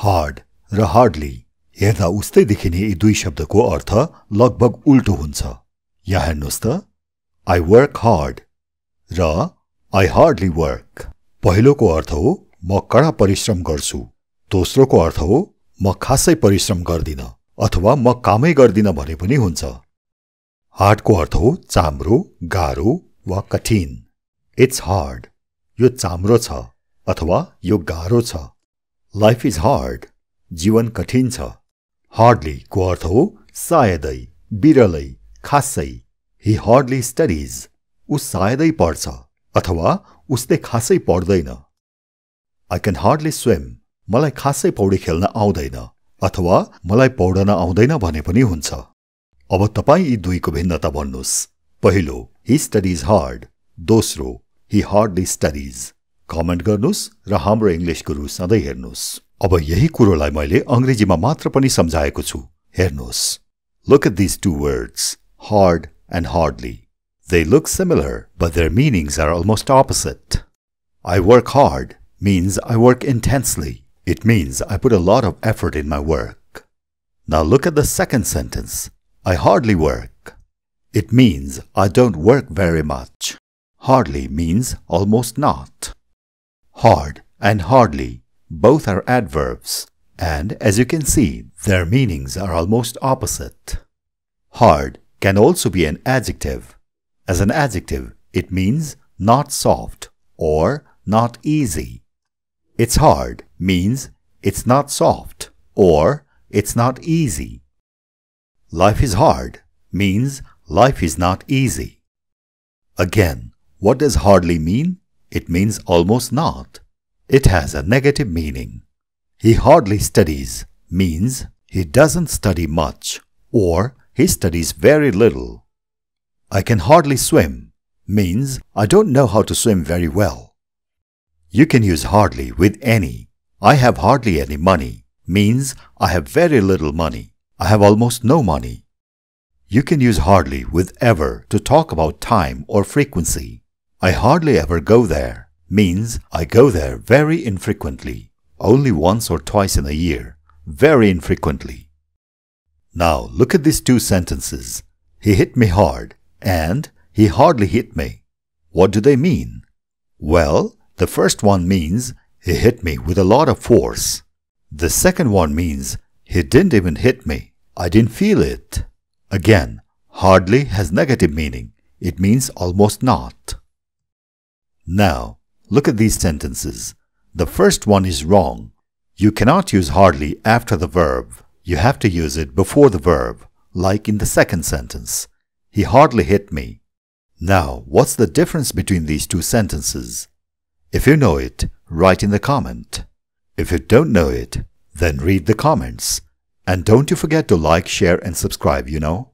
Hard र hardly हेर्दा उस्तै देखिने यी दुई शब्दको अर्थ लगभग उल्टो हुन्छ यहाँ हेर्नुहोस् त आई वर्क हार्ड र आई हार्डली वर्क पहिलोको अर्थ हो म कडा परिश्रम गर्छु दोस्रोको अर्थ हो म खासै परिश्रम गर्दिन अथवा म कामै गर्दिन भने पनि हुन्छ हार्डको अर्थ हो चाम्रो गाह्रो वा कठिन इट्स हार्ड यो चाम्रो छ अथवा यो गाह्रो छ लाइफ इज हार्ड जीवन कठिन छ हार्डली को अर्थ हो सायदै बिरलै खासै हि हार्डली स्टडिज ऊ सायदै पढ्छ अथवा उसले खासै पढ्दैन आई क्यान हार्डली स्विम मलाई खासै पौडी खेल्न आउँदैन अथवा मलाई पौडन आउँदैन भने पनि हुन्छ अब तपाईँ यी दुईको भिन्नता भन्नुहोस् पहिलो हि स्टडिज हार्ड दोस्रो हि हार्डली स्टडिज कमेन्ट गर्नुहोस् र हाम्रो इङ्ग्लिस गुरु सधैँ हेर्नुहोस् अब यही कुरोलाई मैले अङ्ग्रेजीमा मात्र पनि सम्झाएको छु हेर्नुहोस् look at these two words hard and hardly they look similar but their meanings are almost opposite I work hard means I work intensely it means I put a lot of effort in my work Now look at the second sentence. I hardly work. It means I don't work very much. Hardly means almost not. Hard and hardly, both are adverbs, and as you can see, their meanings are almost opposite. Hard can also be an adjective. As an adjective, it means not soft or not easy. It's hard means it's not soft or it's not easy. Life is hard means life is not easy. Again, what does hardly mean? It means almost not. It has a negative meaning. He hardly studies means he doesn't study much or he studies very little. I can hardly swim means I don't know how to swim very well. You can use hardly with any. I have hardly any money means I have very little money. I have almost no money. You can use hardly with ever to talk about time or frequency. I hardly ever go there means I go there very infrequently, only once or twice in a year, very infrequently. Now look at these two sentences. He hit me hard and he hardly hit me. What do they mean? Well, the first one means he hit me with a lot of force. The second one means he didn't even hit me. I didn't feel it. Again, hardly has negative meaning. It means almost not. Now, look at these sentences. The first one is wrong. You cannot use hardly after the verb. You have to use it before the verb, like in the second sentence. He hardly hit me. Now, what's the difference between these two sentences? If you know it, write in the comment. If you don't know it, then read the comments. And don't you forget to like, share and subscribe, you know.